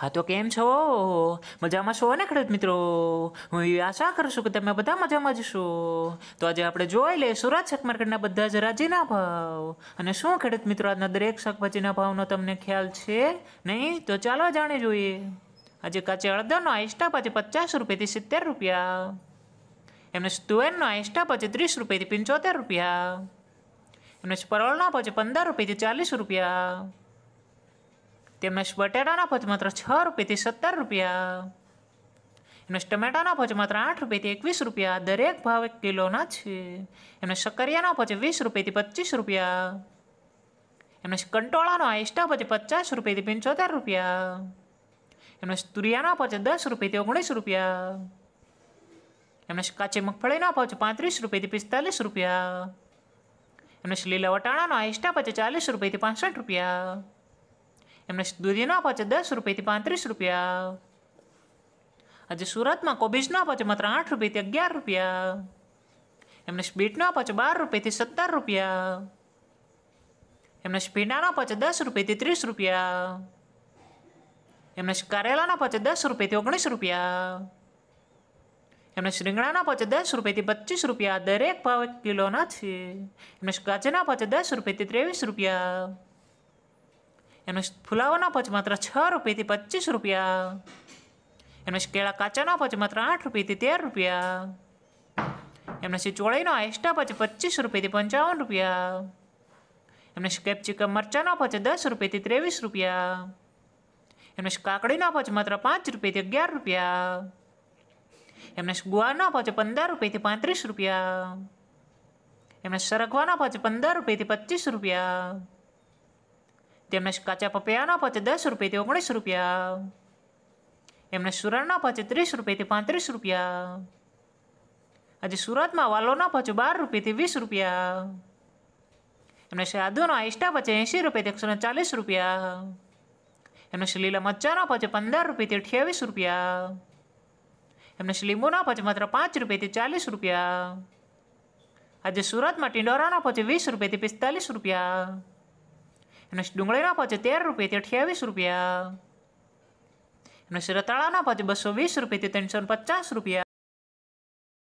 હા તો કેમ છો મજામાં છો ને ખેડૂત મિત્રો હું એવી આશા કરું છું કે તમે બધા મજામાં જશો તો આજે આપણે જોઈ લઈએ સુરત શાક માર્કેટના બધા જ રાજીના ભાવ અને શું ખેડૂત મિત્રો આજના દરેક શાકભાજીના ભાવનો તમને ખ્યાલ છે નહીં તો ચાલો જાણે જોઈએ આજે કાચે અડદરનો આઈસ્ટા પાછી પચાસ રૂપિયાથી સિત્તેર રૂપિયા એમને તુવેરનો આઈસ્ટા પછી ત્રીસ રૂપિયાથી પંચોતેર રૂપિયા એમને પરળના પછી પંદર રૂપિયાથી ચાલીસ રૂપિયા તેમજ બટેટાના ભાજ માત્ર છ રૂપિયાથી સત્તર રૂપિયા એમજ ટમેટાના ભાજ માત્ર આઠ રૂપિયાથી એકવીસ રૂપિયા દરેક ભાવ એક કિલોના છે એમને સક્કરિયાના ભાજ વીસ રૂપિયાથી પચીસ રૂપિયા એમને કંટોળાનો આઈસ્ટા ભાજ પચાસ રૂપિયાથી પંચોતેર રૂપિયા એમને તુરિયાના ભાજ દસ રૂપિયાથી ઓગણીસ રૂપિયા એમને કાચી મગફળીના ભાવ પાંત્રીસ રૂપિયાથી પિસ્તાલીસ રૂપિયા એમને લીલા વટાણાનો આઈસ્ટા પછી ચાલીસ રૂપિયાથી પાસઠ રૂપિયા એમણે દૂધીનો આપો છે દસ રૂપિયાથી પાંત્રીસ રૂપિયા આજે સુરતમાં કોબીજનો આપો છે માત્ર આઠ રૂપિયાથી અગિયાર રૂપિયા એમને સ્પીડનો આપો છે બાર રૂપિયાથી સત્તર રૂપિયા એમને સ્પીડાનો આપો છે દસ રૂપિયાથી ત્રીસ રૂપિયા એમને કારેલાના આપો દસ રૂપિયાથી ઓગણીસ રૂપિયા એમને શ્રીંગણાના પહોંચે દસ રૂપિયાથી પચીસ રૂપિયા દરેક ભાવ કિલોના છે એમને ગાજરના પહોંચે દસ રૂપિયાથી ત્રેવીસ રૂપિયા એનો ફુલાવાના પચ માત્ર છ રૂપિયાથી પચીસ રૂપિયા એનો કેળા કાચાના પચ માત્ર આઠ રૂપિયાથી તેર રૂપિયા એમના સી ચોળીનો એસ્ટા પચ પચીસ રૂપિયાથી પંચાવન રૂપિયા એમને કેપ્સિકમ મરચાના પચ દસ રૂપિયાથી ત્રેવીસ રૂપિયા એમને કાકડીના પચ માત્ર પાંચ રૂપિયાથી અગિયાર રૂપિયા એમને ગુવાના પચ પંદર રૂપિયાથી પાંત્રીસ રૂપિયા એમને સરગવાના પચ પંદર રૂપિયાથી પચીસ રૂપિયા તેમને કાચા પપૈયાના પાછે દસ રૂપિયાથી ઓગણીસ રૂપિયા એમને સુરણના પાછે ત્રીસ રૂપિયાથી પાંત્રીસ રૂપિયા આજે સુરતમાં વાલોના પાછું બાર રૂપિયાથી વીસ રૂપિયા એમને સાધુનો આઈસ્ટા પછી એંશી રૂપિયાથી એકસો ચાલીસ રૂપિયા એમને લીલા મરચાના પછી પંદર રૂપિયાથી અઠ્યાવીસ રૂપિયા એમને લીંબુના પછી માત્ર પાંચ રૂપિયાથી ચાલીસ રૂપિયા આજે સુરતમાં ટિંડોરાના પછી વીસ રૂપિયાથી પિસ્તાલીસ રૂપિયા અને ડુંગળીના ભાવ છે તેર રૂપિયાથી અઠ્યાવીસ રૂપિયા અને રતાળાના ભાવ છે બસો વીસ રૂપિયાથી ત્રણસો પચાસ રૂપિયા